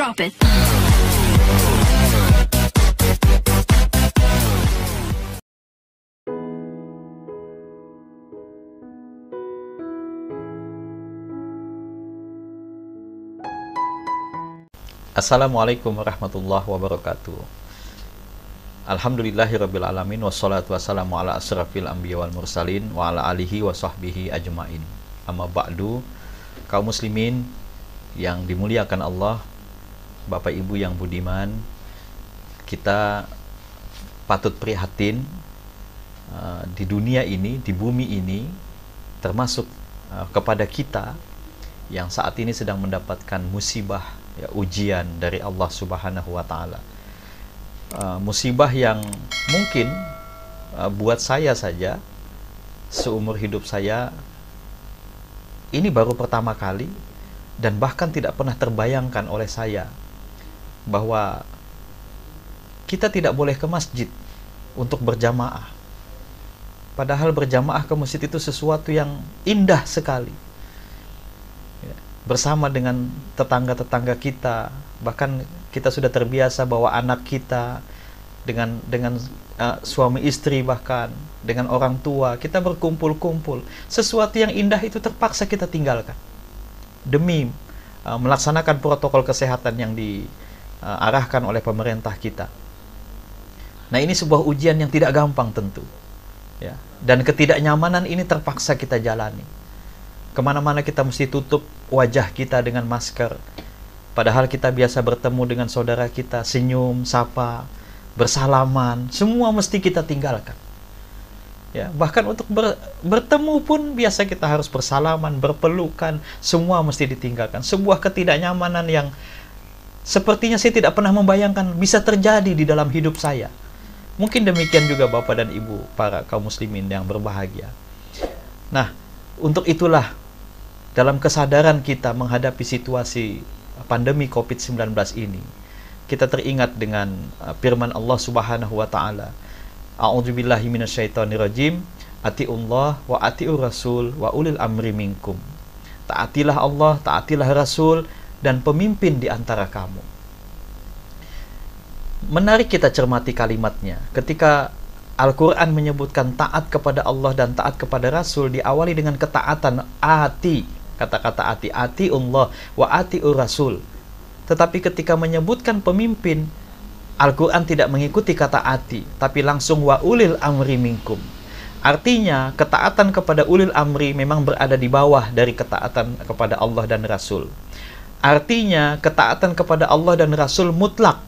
Drop it. Assalamualaikum warahmatullahi wabarakatuh. Alhamdulillahirrabbilalamin Wassalatu wassalamu ala asrafil anbiya wal mursalin Wa ala alihi wa sahbihi ajma'in Amma ba'du Kaum muslimin yang dimuliakan Allah Bapak Ibu yang budiman, kita patut prihatin uh, di dunia ini, di bumi ini, termasuk uh, kepada kita yang saat ini sedang mendapatkan musibah, ya, ujian dari Allah Subhanahu wa Ta'ala. Uh, musibah yang mungkin uh, buat saya saja, seumur hidup saya, ini baru pertama kali dan bahkan tidak pernah terbayangkan oleh saya bahwa kita tidak boleh ke masjid untuk berjamaah. Padahal berjamaah ke masjid itu sesuatu yang indah sekali. Ya, bersama dengan tetangga-tetangga kita, bahkan kita sudah terbiasa bahwa anak kita dengan dengan uh, suami istri bahkan dengan orang tua, kita berkumpul-kumpul. Sesuatu yang indah itu terpaksa kita tinggalkan demi uh, melaksanakan protokol kesehatan yang di uh, arahkan oleh pemerintah kita. Nah, ini sebuah ujian yang tidak gampang tentu. Ya. Dan ketidaknyamanan ini terpaksa kita jalani. Kemana-mana kita mesti tutup wajah kita dengan masker. Padahal kita biasa bertemu dengan saudara kita, senyum, sapa, bersalaman, semua mesti kita tinggalkan. Ya, bahkan untuk ber, bertemu pun biasa kita harus bersalaman, berpelukan, semua mesti ditinggalkan. Sebuah ketidaknyamanan yang Sepertinya saya tidak pernah membayangkan bisa terjadi di dalam hidup saya. Mungkin demikian juga Bapak dan Ibu para kaum muslimin yang berbahagia. Nah, untuk itulah dalam kesadaran kita menghadapi situasi pandemi COVID-19 ini, kita teringat dengan uh, firman Allah Subhanahu wa taala. A'udzubillahi minasyaitonirrajim. Atiullah wa atiur rasul wa ulil amri minkum. Taatilah Allah, taatilah Rasul, dan pemimpin di antara kamu. Menarik kita cermati kalimatnya. Ketika Al-Quran menyebutkan taat kepada Allah dan taat kepada Rasul diawali dengan ketaatan ati. Kata-kata ati, ati Allah wa ati Rasul. Tetapi ketika menyebutkan pemimpin, Al-Quran tidak mengikuti kata ati, tapi langsung wa ulil amri minkum. Artinya, ketaatan kepada ulil amri memang berada di bawah dari ketaatan kepada Allah dan Rasul. Artinya, ketaatan kepada Allah dan Rasul mutlak,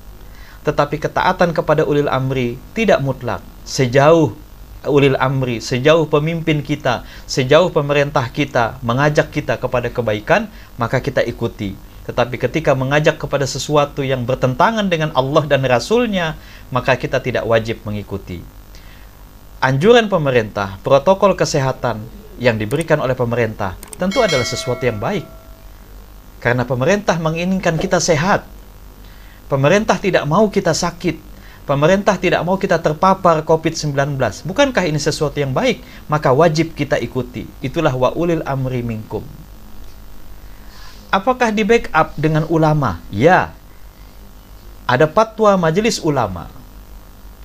tetapi ketaatan kepada ulil amri tidak mutlak. Sejauh ulil amri, sejauh pemimpin kita, sejauh pemerintah kita mengajak kita kepada kebaikan, maka kita ikuti. Tetapi ketika mengajak kepada sesuatu yang bertentangan dengan Allah dan Rasulnya, maka kita tidak wajib mengikuti. Anjuran pemerintah, protokol kesehatan yang diberikan oleh pemerintah tentu adalah sesuatu yang baik karena pemerintah menginginkan kita sehat. Pemerintah tidak mau kita sakit. Pemerintah tidak mau kita terpapar COVID-19. Bukankah ini sesuatu yang baik? Maka wajib kita ikuti. Itulah wa ulil amri minkum. Apakah di backup dengan ulama? Ya. Ada fatwa majelis ulama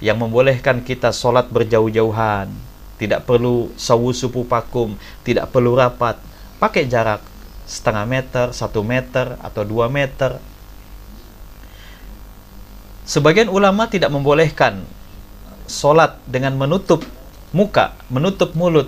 yang membolehkan kita sholat berjauh-jauhan, tidak perlu sawu supu pakum, tidak perlu rapat, pakai jarak setengah meter, satu meter, atau dua meter. Sebagian ulama tidak membolehkan solat dengan menutup muka, menutup mulut.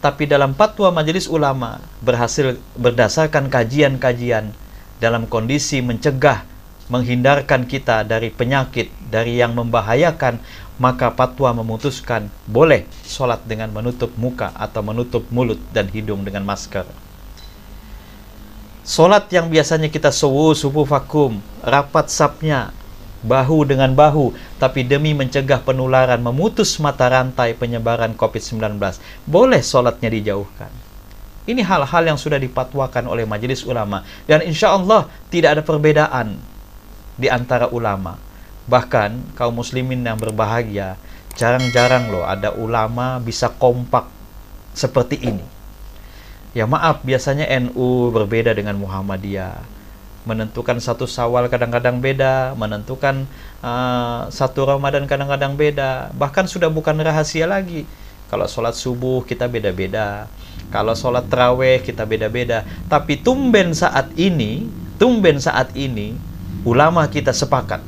Tapi dalam fatwa majelis ulama berhasil berdasarkan kajian-kajian dalam kondisi mencegah, menghindarkan kita dari penyakit, dari yang membahayakan, maka fatwa memutuskan boleh sholat dengan menutup muka atau menutup mulut dan hidung dengan masker. Solat yang biasanya kita sewu subuh vakum, rapat sapnya, bahu dengan bahu, tapi demi mencegah penularan, memutus mata rantai penyebaran COVID-19, boleh solatnya dijauhkan. Ini hal-hal yang sudah dipatwakan oleh majelis ulama. Dan insya Allah tidak ada perbedaan di antara ulama. Bahkan kaum muslimin yang berbahagia, jarang-jarang loh ada ulama bisa kompak seperti ini. Ya maaf, biasanya NU berbeda dengan Muhammadiyah. Menentukan satu sawal kadang-kadang beda, menentukan uh, satu Ramadan kadang-kadang beda. Bahkan sudah bukan rahasia lagi. Kalau sholat subuh kita beda-beda. Kalau sholat terawih kita beda-beda. Tapi tumben saat ini, tumben saat ini, ulama kita sepakat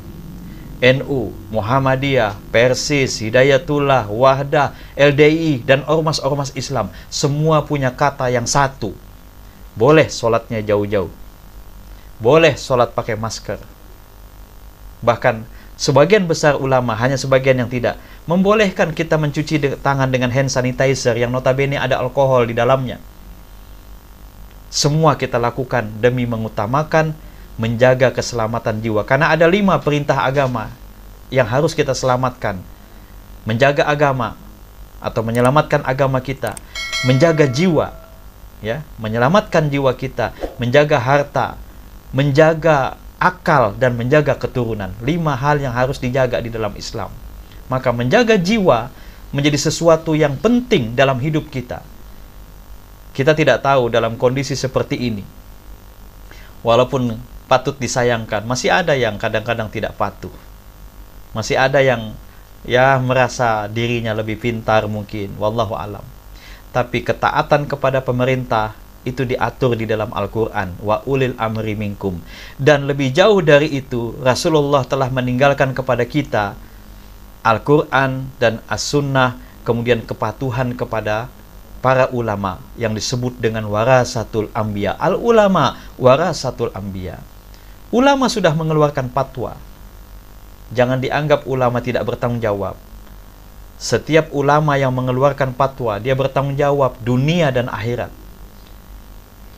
NU, Muhammadiyah, Persis, Hidayatullah, Wahdah, LDI, dan ormas-ormas Islam. Semua punya kata yang satu. Boleh sholatnya jauh-jauh. Boleh sholat pakai masker. Bahkan sebagian besar ulama, hanya sebagian yang tidak, membolehkan kita mencuci tangan dengan hand sanitizer yang notabene ada alkohol di dalamnya. Semua kita lakukan demi mengutamakan menjaga keselamatan jiwa. Karena ada lima perintah agama yang harus kita selamatkan. Menjaga agama atau menyelamatkan agama kita, menjaga jiwa, ya, menyelamatkan jiwa kita, menjaga harta, menjaga akal dan menjaga keturunan. Lima hal yang harus dijaga di dalam Islam. Maka menjaga jiwa menjadi sesuatu yang penting dalam hidup kita. Kita tidak tahu dalam kondisi seperti ini. Walaupun patut disayangkan. Masih ada yang kadang-kadang tidak patuh. Masih ada yang ya merasa dirinya lebih pintar mungkin, wallahu alam. Tapi ketaatan kepada pemerintah itu diatur di dalam Al-Qur'an wa ulil amri minkum. Dan lebih jauh dari itu, Rasulullah telah meninggalkan kepada kita Al-Qur'an dan As-Sunnah kemudian kepatuhan kepada para ulama yang disebut dengan warasatul ambia al ulama warasatul ambia Ulama sudah mengeluarkan fatwa. Jangan dianggap ulama tidak bertanggung jawab. Setiap ulama yang mengeluarkan fatwa, dia bertanggung jawab dunia dan akhirat.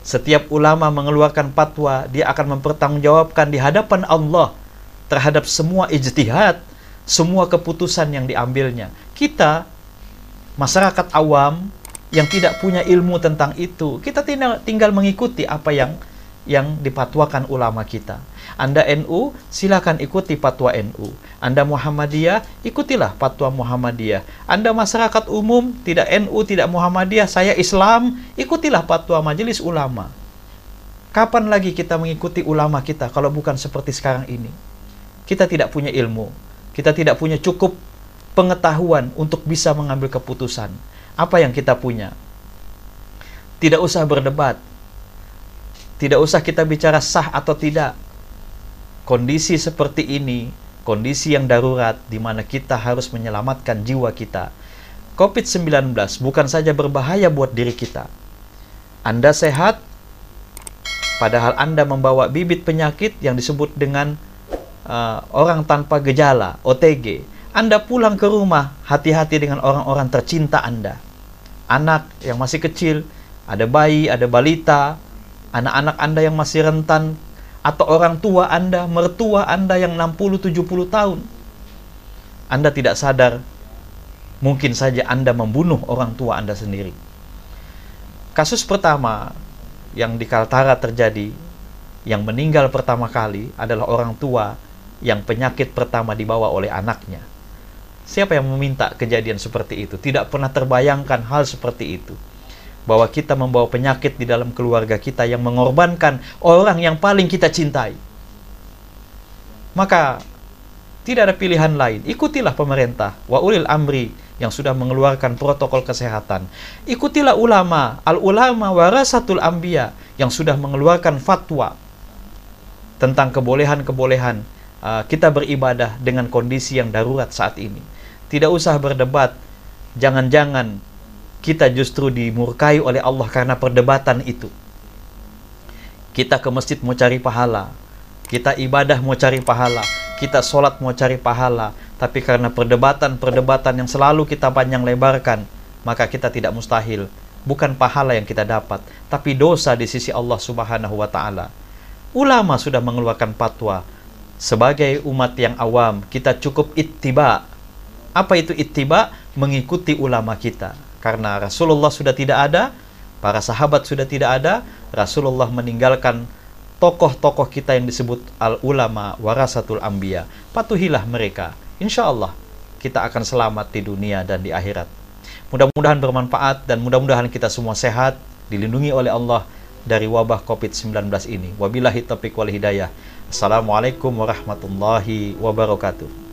Setiap ulama mengeluarkan fatwa, dia akan mempertanggungjawabkan di hadapan Allah terhadap semua ijtihad, semua keputusan yang diambilnya. Kita, masyarakat awam yang tidak punya ilmu tentang itu, kita tinggal, tinggal mengikuti apa yang yang dipatwakan ulama kita. Anda NU, silakan ikuti patwa NU. Anda Muhammadiyah, ikutilah patwa Muhammadiyah. Anda masyarakat umum, tidak NU, tidak Muhammadiyah, saya Islam, ikutilah patwa majelis ulama. Kapan lagi kita mengikuti ulama kita kalau bukan seperti sekarang ini? Kita tidak punya ilmu, kita tidak punya cukup pengetahuan untuk bisa mengambil keputusan. Apa yang kita punya? Tidak usah berdebat, tidak usah kita bicara sah atau tidak. Kondisi seperti ini, kondisi yang darurat di mana kita harus menyelamatkan jiwa kita. COVID-19 bukan saja berbahaya buat diri kita. Anda sehat, padahal Anda membawa bibit penyakit yang disebut dengan uh, orang tanpa gejala, OTG. Anda pulang ke rumah, hati-hati dengan orang-orang tercinta Anda. Anak yang masih kecil, ada bayi, ada balita, anak-anak Anda yang masih rentan, atau orang tua Anda, mertua Anda yang 60-70 tahun. Anda tidak sadar, mungkin saja Anda membunuh orang tua Anda sendiri. Kasus pertama yang di Kaltara terjadi, yang meninggal pertama kali adalah orang tua yang penyakit pertama dibawa oleh anaknya. Siapa yang meminta kejadian seperti itu? Tidak pernah terbayangkan hal seperti itu bahwa kita membawa penyakit di dalam keluarga kita yang mengorbankan orang yang paling kita cintai. Maka tidak ada pilihan lain. Ikutilah pemerintah, wa ulil amri yang sudah mengeluarkan protokol kesehatan. Ikutilah ulama, al-ulama warasatul ambia yang sudah mengeluarkan fatwa tentang kebolehan-kebolehan uh, kita beribadah dengan kondisi yang darurat saat ini. Tidak usah berdebat, jangan-jangan kita justru dimurkai oleh Allah karena perdebatan itu. Kita ke masjid mau cari pahala, kita ibadah mau cari pahala, kita sholat mau cari pahala, tapi karena perdebatan-perdebatan yang selalu kita panjang lebarkan, maka kita tidak mustahil. Bukan pahala yang kita dapat, tapi dosa di sisi Allah Subhanahu wa Ta'ala. Ulama sudah mengeluarkan fatwa, sebagai umat yang awam, kita cukup ittiba. Apa itu ittiba? Mengikuti ulama kita karena Rasulullah sudah tidak ada, para sahabat sudah tidak ada, Rasulullah meninggalkan tokoh-tokoh kita yang disebut al-ulama warasatul ambia. Patuhilah mereka. Insya Allah kita akan selamat di dunia dan di akhirat. Mudah-mudahan bermanfaat dan mudah-mudahan kita semua sehat, dilindungi oleh Allah dari wabah COVID-19 ini. Wabilahi taufiq wal hidayah. Assalamualaikum warahmatullahi wabarakatuh.